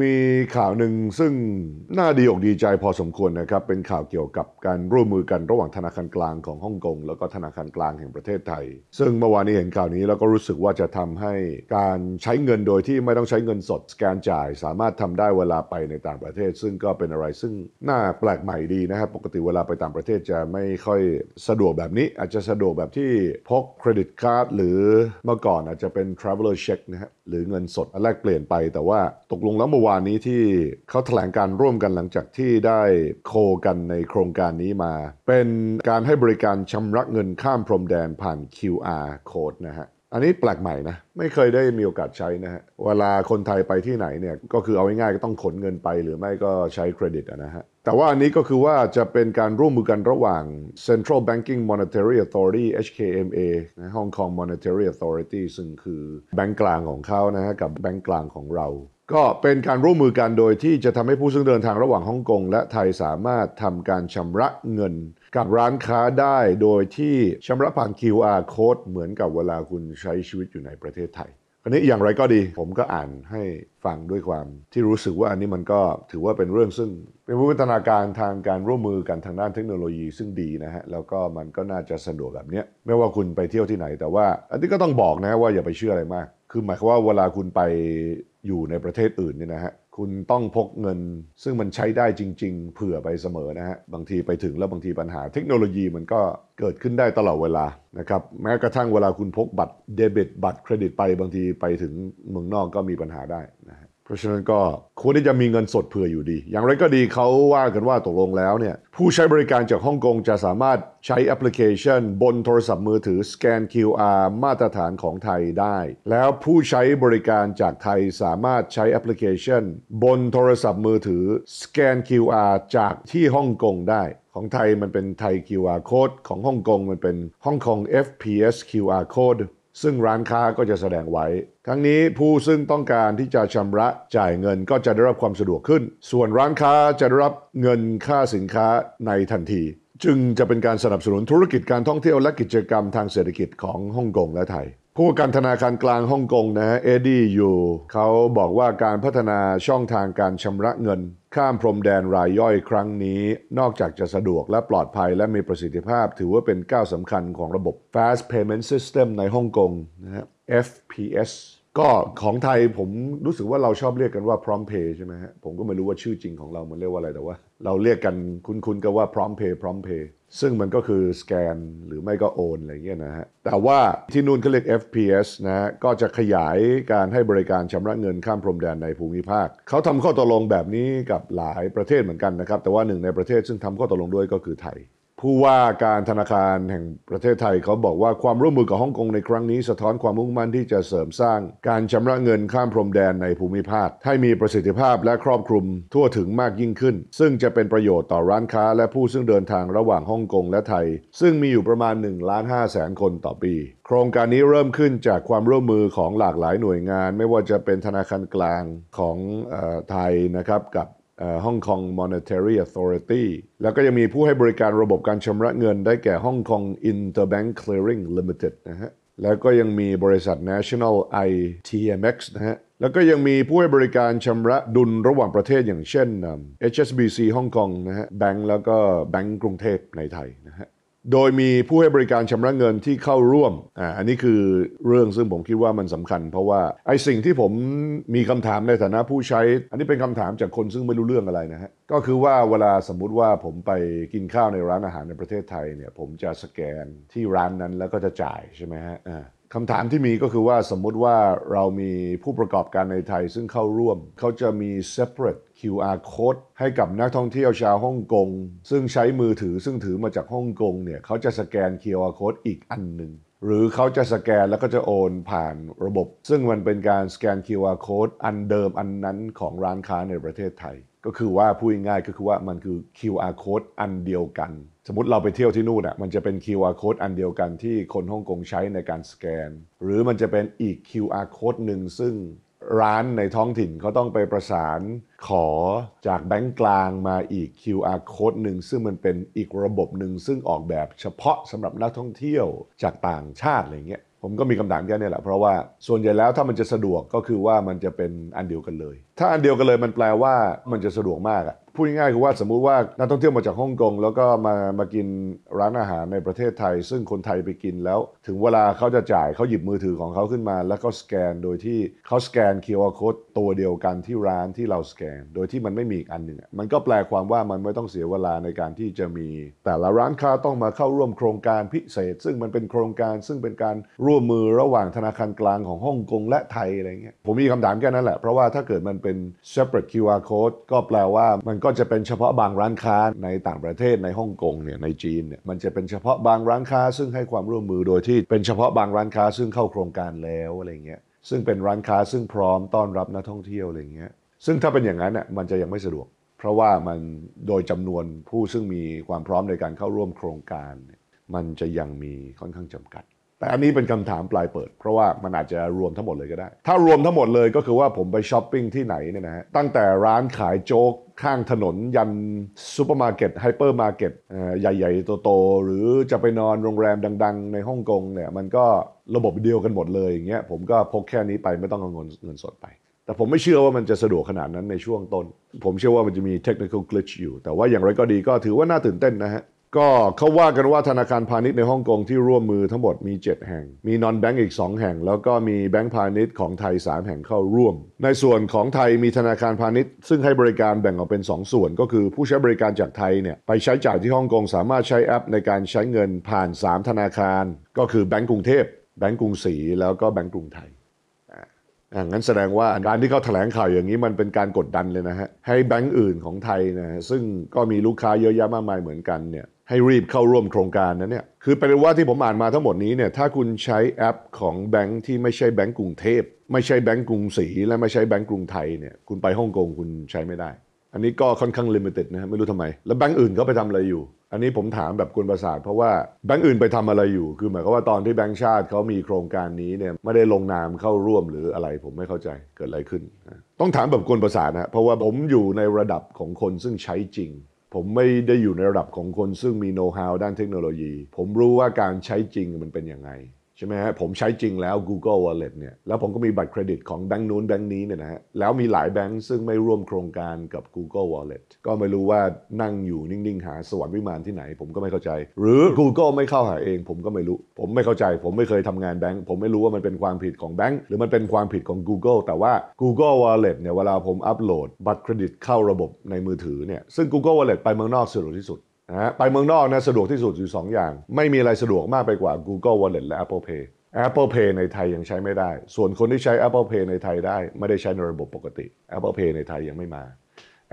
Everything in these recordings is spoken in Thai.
มีข่าวหนึ่งซึ่งน่าดีอกดีใจพอสมควรนะครับ เป็นข่าวเกี่ยวกับการร่วมมือกันระหว่างธนาคารกลางของฮ่องกงแล้วก็ธนาคารกลางแห่งประเทศไทย ซึ่งเมื่อวานนี้เห็นข่าวนี้แล้วก็รู้สึกว่าจะทำให้การใช้เงินโดยที่ไม่ต้องใช้เงินสดสแกนจ่าย สามารถทำได้เวลาไปในต่างประเทศ ซึ่งก็เป็นอะไรซึ่งน่าแปลกใหม่ดีนะครับปกติเวลาไปต่างประเทศจะไม่ค่อยสะดวกแบบนี้อาจจะสะดวกแบบที่พกเครดิตการ์ดหรือเมื่อก่อนอาจจะเป็น traveler check นะฮะหรือเงินสดแลกเปลี่ยนไปแต่ว่าตกลงแล้วมวานนี้ที่เขาแถลงการร่วมกันหลังจากที่ได้โค กันในโครงการนี้มา เป็นการให้บริการชำระเงินข้ามพรมแดนผ่าน QR code นะฮะ อันนี้แปลกใหม่นะ ไม่เคยได้มีโอกาสใช้นะฮะ เวลาคนไทยไปที่ไหนเนี่ยก็คือเอาง่ายๆก็ต้องขนเงินไปหรือไม่ก็ใช้เครดิตนะฮะแต่ว่าอันนี้ก็คือว่าจะเป็นการร่วมมือกันระหว่าง Central Banking Monetary Authority HKMA นะ Hong Kong Monetary Authority ซึ่งคือแบงก์กลางของเขานะฮะกับแบงก์กลางของเราก็เป็นการร่วมมือกันโดยที่จะทำให้ผู้ซึ่งเดินทางระหว่างฮ่องกง และไทยสามารถทำการชำระเงิน กับร้านค้าได้ โดยที่ชำระผ่าน QR code เหมือนกับเวลาคุณใช้ชีวิตอยู่ในประเทศไทยอันนี้อย่างไรก็ดี ผมก็อ่านให้ฟังด้วยความที่รู้สึกว่าอันนี้มันก็ถือว่าเป็นเรื่องซึ่ง เป็นพัฒนาการทางการร่วมมือกันทางด้านเทคโนโลยีซึ่งดีนะฮะแล้วก็มันก็น่าจะสะดวกแบบนี้ไม่ว่าคุณไปเที่ยวที่ไหน แต่ว่า อันนี้ก็ต้องบอกนะว่าอย่าไปเชื่ออะไรมากคือหมายความว่าเวลาคุณไปอยู่ในประเทศอื่นเนี่ยนะฮะคุณต้องพกเงินซึ่งมันใช้ได้จริงๆ เผื่อไปเสมอนะฮะ บางทีไปถึงแล้วบางทีปัญหาเทคโนโลยีมันก็เกิดขึ้นได้ตลอดเวลานะครับ แม้กระทั่งเวลาคุณพกบัตรเดบิต บัตรเครดิตไปบางทีไปถึงเมืองนอกก็มีปัญหาได้นะฮะราะฉะนั้นก็ควรที่จะมีเงินสดเผื่ออยู่ดี อย่างไรก็ดีเขาว่ากันว่าตกลงแล้วเนี่ยผู้ใช้บริการจากฮ่องกงจะสามารถใช้แอปพลิเคชัน บนโทรศัพท์มือถือสแกน QR มาตรฐานของไทยได้แล้วผู้ใช้บริการจากไทยสามารถใช้แอปพลิเคชันบนโทรศัพท์มือถือสแกน QR จากที่ฮ่องกงได้ ของไทยมันเป็นไทย QR code ของฮ่องกงมันเป็นฮ่องกง FPS QR code ซึ่งร้านค้าก็จะแสดงไว้ครั้งนี้ผู้ซึ่งต้องการที่จะชำระจ่ายเงินก็จะได้รับความสะดวกขึ้น ส่วนร้านค้าจะได้รับเงินค่าสินค้าในทันที จึงจะเป็นการสนับสนุนธุรกิจการท่องเที่ยวและกิจกรรมทางเศรษฐกิจของฮ่องกงและไทยผู้การธนาคารกลางฮ่องกงนะฮะเอดดี้ยูเขาบอกว่าการพัฒนาช่องทางการชำระเงิน ข้ามพรมแดนรายย่อยครั้งนี้ นอกจากจะสะดวกและปลอดภัยและมีประสิทธิภาพถือว่าเป็นก้าวสำคัญของระบบ Fast Payment System ในฮ่องกงนะฮะ FPS ก็ของไทยผมรู้สึกว่าเราชอบเรียกกันว่าพร้อมเพย์ใช่ไหมฮะผมก็ไม่รู้ว่าชื่อจริงของเรามันเรียกว่าอะไรแต่ว่าเราเรียกกันคุ้นๆก็ว่าพร้อมเพย์พร้อมเพย์ซึ่งมันก็คือสแกน หรือไม่ก็โอนอะไรเงี้ยนะฮะ แต่ว่าที่นู่นเขาเรียก FPS นะฮะก็จะขยายการให้บริการชำระเงินข้ามพรมแดนในภูมิภาค เขาทำข้อตกลงแบบนี้กับหลายประเทศเหมือนกันนะครับ แต่ว่าหนึ่งในประเทศซึ่งทำข้อตกลงด้วยก็คือไทยผู้ว่าการธนาคารแห่งประเทศไทยเขาบอกว่าความร่วมมือกับฮ่องกงในครั้งนี้สะท้อนความมุ่งมั่นที่จะเสริมสร้าง การชำระเงินข้ามพรมแดนในภูมิภาคให้มีประสิทธิภาพและครอบคลุมทั่วถึงมากยิ่งขึ้น ซึ่งจะเป็นประโยชน์ต่อร้านค้า และผู้ซึ่งเดินทางระหว่างฮ่องกงและไทย ซึ่งมีอยู่ประมาณ1ล้าน5แสนคนต่อปี โครงการนี้เริ่มขึ้นจากความร่วมมือของหลากหลายหน่วยงาน ไม่ว่าจะเป็นธนาคารกลางของอไทยนะครับกับฮ่องกง n g Monetary Authority แล้วก็ยังมีผู้ให้บริการระบบการชำระเงินได้แก่งกงอินเต Interbank Clearing Limited นะฮะแล้วก็ยังมีบริษัท National ITMX นะฮะแล้วก็ยังมีผู้ให้บริการชำระดุลระหว่างประเทศอย่างเช่น HSBC ฮ่องกงนะฮะแบงก์แล้วก็แบงก์กรุงเทพในไทยนะฮะโดยมีผู้ให้บริการชำระเงินที่เข้าร่วม อ่า อันนี้คือเรื่องซึ่งผมคิดว่ามันสำคัญเพราะว่าไอ้สิ่งที่ผมมีคำถามในฐานะผู้ใช้ อันนี้เป็นคำถามจากคนซึ่งไม่รู้เรื่องอะไรนะฮะ ก็คือว่าเวลาสมมุติว่าผมไปกินข้าวในร้านอาหารในประเทศไทยเนี่ย ผมจะสแกนที่ร้านนั้นแล้วก็จะจ่ายใช่ไหมฮะ อ่าคำถามที่มีก็คือว่าสมมุติว่าเรามีผู้ประกอบการในไทยซึ่งเข้าร่วมเขาจะมี separate QR code ให้กับนักท่องเที่ยวชาวฮ่องกงซึ่งใช้มือถือซึ่งถือมาจากฮ่องกงเนี่ยเขาจะสแกน QR code อีกอันหนึ่งหรือเขาจะสแกนแล้วก็จะโอนผ่านระบบ ซึ่งมันเป็นการสแกน QR code อันเดิมอันนั้นของร้านค้าในประเทศไทยก็คือว่าพูดง่ายก็คือว่ามันคือ QR code อันเดียวกัน สมมติเราไปเที่ยวที่นู่นอ่ะมันจะเป็น QR code อันเดียวกันที่คนฮ่องกงใช้ในการสแกน หรือมันจะเป็นอีก QR code หนึ่ง ซึ่ง ร้านในท้องถิ่นเขาต้องไปประสาน ขอจากแบงก์กลางมาอีก QR code หนึ่งซึ่งมันเป็นอีกระบบหนึ่งซึ่งออกแบบเฉพาะสำหรับนักท่องเที่ยวจากต่างชาติอะไรเงี้ยผมก็มีคำถามแค่นี้แหละ เพราะว่าส่วนใหญ่แล้วถ้ามันจะสะดวกก็คือว่ามันจะเป็นอันเดียวกันเลย ถ้าอันเดียวกันเลยมันแปลว่ามันจะสะดวกมากอะพูดง่ายๆคือว่าสมมุติว่านักท่องเที่ยวมาจากฮ่องกง แล้วก็มามากินร้านอาหารในประเทศไทย ซึ่งคนไทยไปกินแล้ว ถึงเวลาเขาจะจ่ายเขาหยิบมือถือของเขาขึ้นมา แล้วก็สแกนโดยที่เขาสแกน QR code ตัวเดียวกันที่ร้านที่เราสแกน โดยที่มันไม่มีอีกอันหนึ่งมันก็แปลความว่ามันไม่ต้องเสียเวลาในการที่จะมี แต่ละร้านค้าต้องมาเข้าร่วมโครงการพิเศษ ซึ่งมันเป็นโครงการซึ่งเป็นการร่วมมือระหว่างธนาคารกลางของฮ่องกงและไทยอะไรเงี้ยผมมีคำถามแค่นั้นแหละ เพราะว่าถ้าเกิดมันเป็น separate QR code ก็แปลว่ามันก็จะเป็นเฉพาะบางร้านค้าในต่างประเทศในฮ่องกงเนี่ยในจีนเนี่ยมันจะเป็นเฉพาะบางร้านค้าซึ่งให้ความร่วมมือโดยที่เป็นเฉพาะบางร้านค้าซึ่งเข้าโครงการแล้วอะไรเงี้ยซึ่งเป็นร้านค้าซึ่งพร้อมต้อนรับนักท่องเที่ยวอะไรเงี้ยซึ่งถ้าเป็นอย่างนั้นน่ยมันจะยังไม่สะดวก เพราะว่ามันโดยจำนวนผู้ซึ่งมีความพร้อมในการเข้าร่วมโครงการมันจะยังมีค่อนข้างจำกัดแต่อันนี้เป็นคำถามปลายเปิด เพราะว่ามันอาจจะรวมทั้งหมดเลยก็ได้ ถ้ารวมทั้งหมดเลยก็คือว่าผมไปช้อปปิ้งที่ไหนเนี่ยนะฮะตั้งแต่ร้านขายโจ๊ก ข้างถนน ยันซูเปอร์มาร์เก็ตไฮเปอร์มาร์เก็ตใหญ่ๆ โตๆหรือจะไปนอนโรงแรมดังๆ ในฮ่องกงเนี่ยมันก็ระบบเดียวกันหมดเลยอย่างเงี้ยผมก็พกแค่นี้ไปไม่ต้องเอาเงินเงินสดไป แต่ผมไม่เชื่อว่ามันจะสะดวกขนาดนั้นในช่วงต้นผมเชื่อว่ามันจะมี technical glitch อยู่แต่ว่าอย่างไรก็ดีก็ถือว่าน่าตื่นเต้นนะฮะก็เขาว่ากันว่าธนาคารพาณิชย์ในฮ่องกงที่ร่วมมือทั้งหมดมี 7 แห่ง มีนอนแบงก์อีก 2 แห่ง แล้วก็มีแบงก์พาณิชย์ของไทย 3 แห่งเข้าร่วม ในส่วนของไทยมีธนาคารพาณิชย์ ซึ่งให้บริการแบ่งออกเป็น 2 ส่วนก็คือผู้ใช้บริการจากไทยเนี่ยไปใช้จ่ายที่ฮ่องกงสามารถใช้แอปในการใช้เงินผ่าน 3 ธนาคาร ก็คือแบงก์กรุงเทพแบงก์กรุงศรีแล้วก็แบงก์กรุงไทยอ่างั้นแสดงว่าการที่เขาแถลงข่าวอย่างนี้มันเป็นการกดดันเลยนะฮะให้แบงก์อื่นของไทยนะซึ่งก็มีลูกค้าเยอะแยะมากมายเหมือนกันเนี่ยให้รีบเข้าร่วมโครงการนะเนี่ย คือเป็นว่าที่ผมอ่านมาทั้งหมดนี้เนี่ย ถ้าคุณใช้แอปของแบงค์ที่ไม่ใช่แบงค์กรุงเทพ ไม่ใช่แบงค์กรุงศรีและไม่ใช่แบงค์กรุงไทยเนี่ย คุณไปฮ่องกงคุณใช้ไม่ได้ อันนี้ก็ค่อนข้างลิมิเต็ดนะไม่รู้ทำไม แล้วแบงค์อื่นเขาไปทำอะไรอยู่ อันนี้ผมถามแบบกวนประสาท เพราะว่าแบงค์อื่นไปทำอะไรอยู่ คือหมายความว่าตอนที่แบงค์ชาติเขามีโครงการนี้เนี่ย ไม่ได้ลงนามเข้าร่วมหรืออะไร ผมไม่เข้าใจ เกิดอะไรขึ้น ต้องถามแบบกวนประสาทนะเพราะว่าผมอยู่ในระดับของคนซึ่งใช้จริงผมไม่ได้อยู่ในระดับของคนซึ่งมีโน้ตฮาวด้านเทคโนโลยี ผมรู้ว่าการใช้จริงมันเป็นยังไงใช่ไหมฮะผมใช้จริงแล้ว Google Wallet เนี่ยแล้วผมก็มีบัตรเครดิตของแบงค์นู้นแบงค์นี้เนี่ยนะฮะแล้วมีหลายแบงค์ซึ่งไม่ร่วมโครงการกับ Google Wallet ก็ไม่รู้ว่านั่งอยู่นิ่งๆหาสวรรค์วิมานที่ไหน ผมก็ไม่เข้าใจ หรือ Google ไม่เข้าหาเองผมก็ไม่รู้ ผมไม่เข้าใจผมไม่เคยทำงานแบงค์ผมไม่รู้ว่ามันเป็นความผิดของแบงค์หรือมันเป็นความผิดของ Google แต่ว่า Google Wallet เนี่ยเวลาผมอัปโหลด บัตรเครดิตเข้าระบบในมือถือเนี่ยซึ่ง Google Wallet ไปเมืองนอกสะดวกที่สุดนะไปเมืองนอกนะสะดวกที่สุดอยู่2ออย่าง ไม่มีอะไรสะดวกมากไปกว่า Google Wallet และ Apple Pay Apple Pay ในไทยยังใช้ไม่ได้ ส่วนคนที่ใช้ Apple Pay ในไทยได้ ไม่ได้ใช้ในระบบปกติ Apple Pay ในไทยยังไม่มา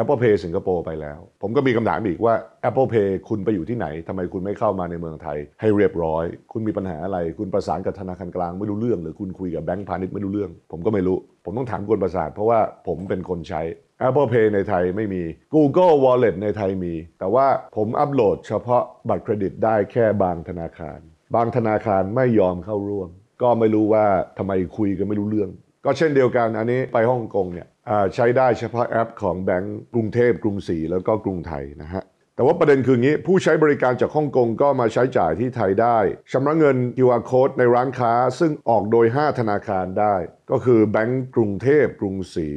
Apple Pay สิงคโปร์ไปแล้ว ผมก็มีคำถามอีกว่า Apple Pay คุณไปอยู่ที่ไหนทำไมคุณไม่เข้ามาในเมืองไทย ให้เรียบร้อย คุณมีปัญหาอะไรคุณประสานกับธนาคารกลางไม่รู้เรื่อง หรือคุณคุยกับแบงก์พาณิชย์ไม่รู้เรื่อง ผมก็ไม่รู้ ผมต้องถามคนประสานเพราะว่าผมเป็นคนใช้ Apple Pay ในไทยไม่มี Google Wallet ในไทยมี แต่ว่าผมอัปโหลดเฉพาะบัตรเครดิตได้แค่บางธนาคาร บางธนาคารไม่ยอมเข้าร่วม ก็ไม่รู้ว่าทำไมคุยกันไม่รู้เรื่อง ก็เช่นเดียวกันอันนี้ไปฮ่องกงเนี่ยใช้ได้เฉพาะแอปของแบงก์กรุงเทพ กรุงศรีแล้วก็กรุงไทยนะฮะ แต่ว่าประเด็นคืองี้ผู้ใช้บริการจากฮ่องกงก็มาใช้จ่ายที่ไทยได้ชำระเงิน QR code ในร้านค้าซึ่งออกโดย 5 ธนาคารได้ ก็คือแบงก์กรุงเทพ กรุงศรี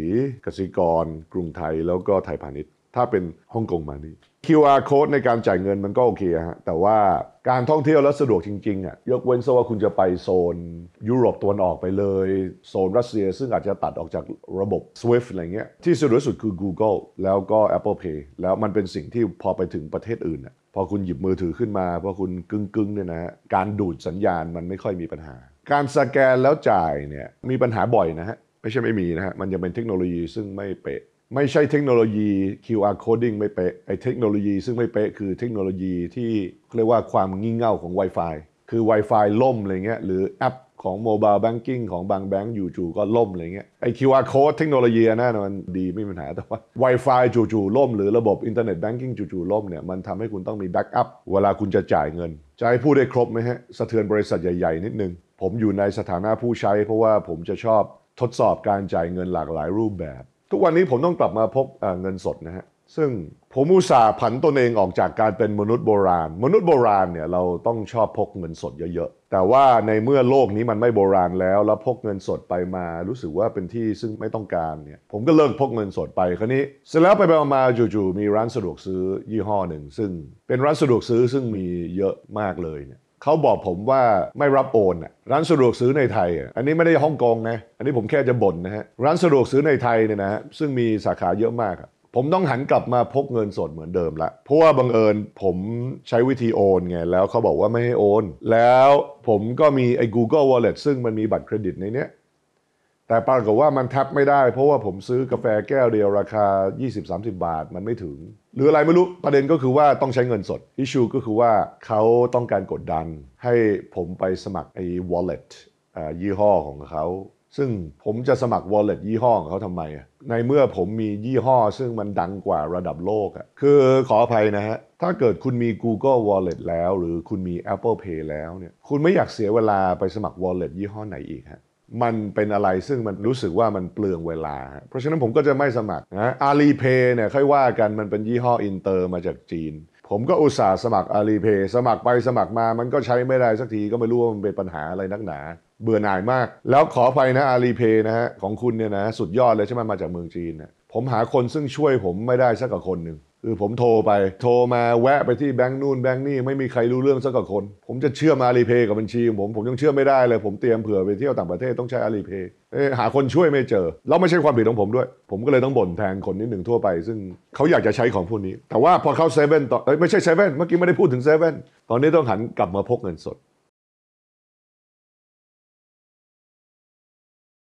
กสิกร กรุงไทยแล้วก็ไทยพาณิชย์ถ้าเป็นฮ่องกงมานี้ QR code ในการจ่ายเงินมันก็โอเคฮะแต่ว่าการท่องเที่ยวแล้วสะดวกจริงๆ อ่ะ ยกเว้นซะว่าคุณจะไปโซนยุโรปตะวันออกไปเลย โซนรัสเซียซึ่งอาจจะตัดออกจากระบบ SWIFT อะไรเงี้ยที่สะดวกสุดคือ Google แล้วก็ Apple Pay แล้วมันเป็นสิ่งที่พอไปถึงประเทศอื่นอ่ะ พอคุณหยิบมือถือขึ้นมา พอคุณกึ้งๆเนี่ยนะการดูดสัญญาณมันไม่ค่อยมีปัญหา การสแกนแล้วจ่ายเนี่ยมีปัญหาบ่อยนะฮะไม่ใช่ไม่มีนะฮะมันยังเป็นเทคโนโลยีซึ่งไม่เป๊ะไม่ใช่เทคโนโลยี QR coding ไม่เป๊ะไอ้เทคโนโลยีซึ่งไม่เป๊ะคือเทคโนโลยีที่เรียกว่าความงี่เง่าของ Wi-Fi คือ Wi-Fi ล่มอะไรเงี้ย หรือ แอปของโมบายแบงกิ้งของบางแบงก์อจู่ๆก็ล่มอะไรเงี้ย ไอ้ QR code เทคโนโลยีน่นอนดีไม่มีปัญหา แต่ว่า Wi-Fi จู่ๆล่ม หรือระบบอินเทอร์เน็ตแบงกิ้งจู่ๆล่มเนี่ยมันทำให้คุณต้องมีแบ็กอัพเวลาคุณจะจ่ายเงิน จะให้พูดได้ครบไหมฮะ สะเทือนบริษัทใหญ่ ๆ นิดนึง ผมอยู่ในสถานะผู้ใช้ เพราะว่าผมจะชอบทดสอบการจ่ายเงินหลากหลายรูปแบบทุกวันนี้ผมต้องกลับมาพกเงินสดนะฮะ ซึ่งผมอุตส่าห์ผันตนเองออกจากการเป็นมนุษย์โบราณ มนุษย์โบราณเนี่ยเราต้องชอบพกเงินสดเยอะ ๆ แต่ว่าในเมื่อโลกนี้มันไม่โบราณแล้ว แล้วพกเงินสดไปมารู้สึกว่าเป็นที่ซึ่งไม่ต้องการเนี่ยผมก็เลิกพกเงินสดไปคราวนี้เสร็จแล้วไปไปมาจู่ๆ มีร้านสะดวกซื้อยี่ห้อหนึ่งซึ่งเป็นร้านสะดวกซื้อซึ่งมีเยอะมากเลยเนี่ยเขาบอกผมว่าไม่รับโอนร้านสะดวกซื้อในไทย อันนี้ไม่ได้ฮ่องกงนะ อันนี้ผมแค่จะบ่นนะฮะ ร้านสะดวกซื้อในไทยเนี่ยนะฮะซึ่งมีสาขาเยอะมาก ผมต้องหันกลับมาพกเงินสดเหมือนเดิมละ เพราะว่าบังเอิญผมใช้วิธีโอนไง แล้วเขาบอกว่าไม่ให้โอน แล้วผมก็มีไอ้ Google Wallet ซึ่งมันมีบัตรเครดิตในเนี้ยแต่ปรากฏว่ามันแทบไม่ได้ เพราะว่าผมซื้อกาแฟแก้วเดียวราคา 20-30 บาทมันไม่ถึง หรืออะไรไม่รู้ ประเด็นก็คือว่าต้องใช้เงินสดอิชูก็คือว่าเขาต้องการกดดัน ให้ผมไปสมัครไอ้ wallet ยี่ห้อของเขาซึ่งผมจะสมัคร wallet ยี่ห้อของเขาทำไม ในเมื่อผมมียี่ห้อ ซึ่งมันดังกว่าระดับโลกอะคือขออภัยนะฮะถ้าเกิดคุณมี Google Wallet แล้ว หรือคุณมี Apple Pay แล้วเนี่ยคุณไม่อยากเสียเวลาไปสมัคร wallet ยี่ห้อไหนอีกฮะมันเป็นอะไรซึ่งมันรู้สึกว่ามันเปลืองเวลา เพราะฉะนั้นผมก็จะไม่สมัครนะอาลีเพย์เนี่ยค่อยว่ากันมันเป็นยี่ห้ออินเตอร์มาจากจีน ผมก็อุตส่าห์สมัครอาลีเพย์สมัครไปสมัครมามันก็ใช้ไม่ได้สักทีก็ไม่รู้ว่ามันเป็นปัญหาอะไรนักหนา เบื่อหน่ายมาก แล้วขอไปนะอาลีเพย์นะฮะของคุณเนี่ยนะสุดยอดเลยใช่ไหมมาจากเมืองจีนนะผมหาคนซึ่งช่วยผมไม่ได้สักกับคนหนึ่งคือผมโทรไปโทรมาแวะไปที่แบงค์นู่น แบงค์นี่ ไม่มีใครรู้เรื่องสักคน ผมจะเชื่อมาอาลีเพย์กับบัญชี ผมผมยังเชื่อไม่ได้เลย ผมเตรียมเผื่อไปเที่ยวต่างประเทศ ต้องใช้อาลีเพย์หาคนช่วยไม่เจอ แล้วไม่ใช่ความผิดของผมด้วย ผมก็เลยต้องบ่นแทนคนนิดหนึ่งทั่วไปซึ่งเขาอยากจะใช้ของพวกนี้ แต่ว่าพอเข้าเซเว่นต่อไม่ใช่เซเว่นเมื่อกี้ไม่ได้พูดถึงเซเว่นตอนนี้ต้องหันกลับมาพกเงินสด